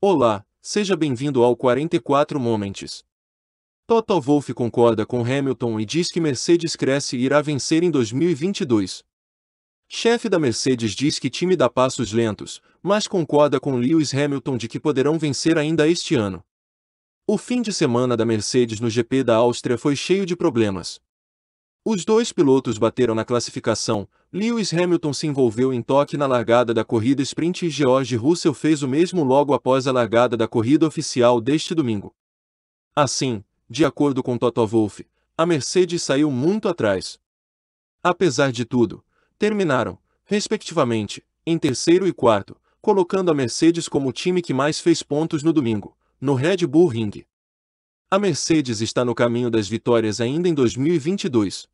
Olá, seja bem-vindo ao 44 Moments. Toto Wolff concorda com Hamilton e diz que Mercedes cresce e irá vencer em 2022. Chefe da Mercedes diz que time dá passos lentos, mas concorda com Lewis Hamilton de que poderão vencer ainda este ano. O fim de semana da Mercedes no GP da Áustria foi cheio de problemas. Os dois pilotos bateram na classificação, Lewis Hamilton se envolveu em toque na largada da corrida sprint e George Russell fez o mesmo logo após a largada da corrida oficial deste domingo. Assim, de acordo com Toto Wolff, a Mercedes saiu muito atrás. Apesar de tudo, terminaram, respectivamente, em terceiro e quarto, colocando a Mercedes como o time que mais fez pontos no domingo, no Red Bull Ring. A Mercedes está no caminho das vitórias ainda em 2022.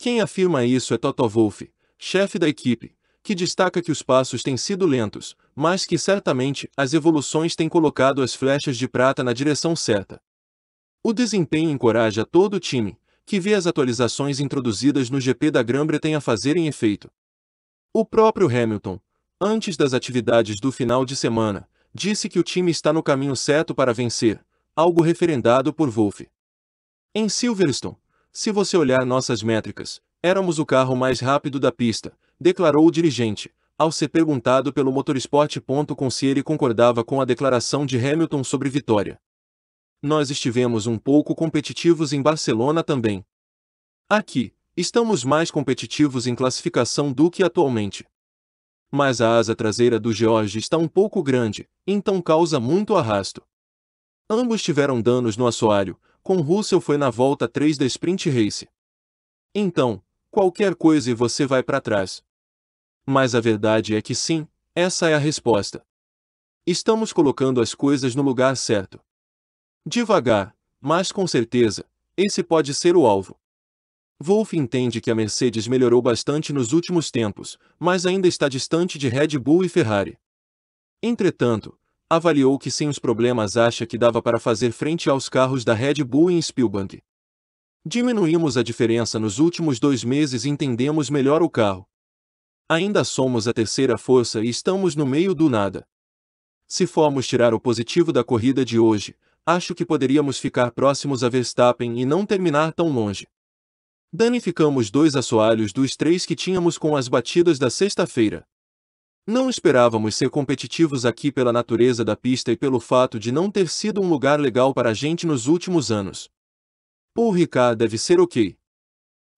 Quem afirma isso é Toto Wolff, chefe da equipe, que destaca que os passos têm sido lentos, mas que certamente as evoluções têm colocado as flechas de prata na direção certa. O desempenho encoraja todo o time, que vê as atualizações introduzidas no GP da Grã-Bretanha fazerem efeito. O próprio Hamilton, antes das atividades do final de semana, disse que o time está no caminho certo para vencer, algo referendado por Wolff. Em Silverstone, se você olhar nossas métricas, éramos o carro mais rápido da pista, declarou o dirigente, ao ser perguntado pelo motorsport.com se ele concordava com a declaração de Hamilton sobre vitória. Nós estivemos um pouco competitivos em Barcelona também. Aqui, estamos mais competitivos em classificação do que atualmente. Mas a asa traseira do George está um pouco grande, então causa muito arrasto. Ambos tiveram danos no assoalho, com Russell foi na volta 3 da Sprint Race. Então, qualquer coisa e você vai para trás. Mas a verdade é que sim, essa é a resposta. Estamos colocando as coisas no lugar certo. Devagar, mas com certeza, esse pode ser o alvo. Wolff entende que a Mercedes melhorou bastante nos últimos tempos, mas ainda está distante de Red Bull e Ferrari. Entretanto, avaliou que sem os problemas acha que dava para fazer frente aos carros da Red Bull em Spielberg. Diminuímos a diferença nos últimos dois meses e entendemos melhor o carro. Ainda somos a terceira força e estamos no meio do nada. Se formos tirar o positivo da corrida de hoje, acho que poderíamos ficar próximos a Verstappen e não terminar tão longe. Danificamos dois assoalhos dos três que tínhamos com as batidas da sexta-feira. Não esperávamos ser competitivos aqui pela natureza da pista e pelo fato de não ter sido um lugar legal para a gente nos últimos anos. Paul Ricard deve ser ok.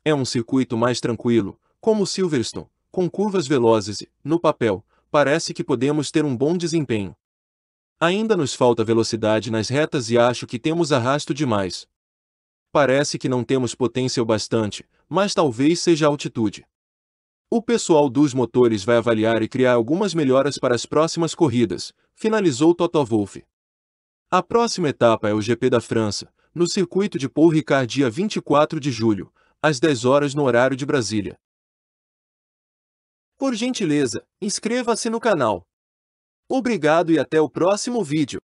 É um circuito mais tranquilo, como Silverstone, com curvas velozes e, no papel, parece que podemos ter um bom desempenho. Ainda nos falta velocidade nas retas e acho que temos arrasto demais. Parece que não temos potência o bastante, mas talvez seja a altitude. O pessoal dos motores vai avaliar e criar algumas melhoras para as próximas corridas, finalizou Toto Wolff. A próxima etapa é o GP da França, no circuito de Paul Ricard dia 24 de julho, às 10 horas no horário de Brasília. Por gentileza, inscreva-se no canal. Obrigado e até o próximo vídeo.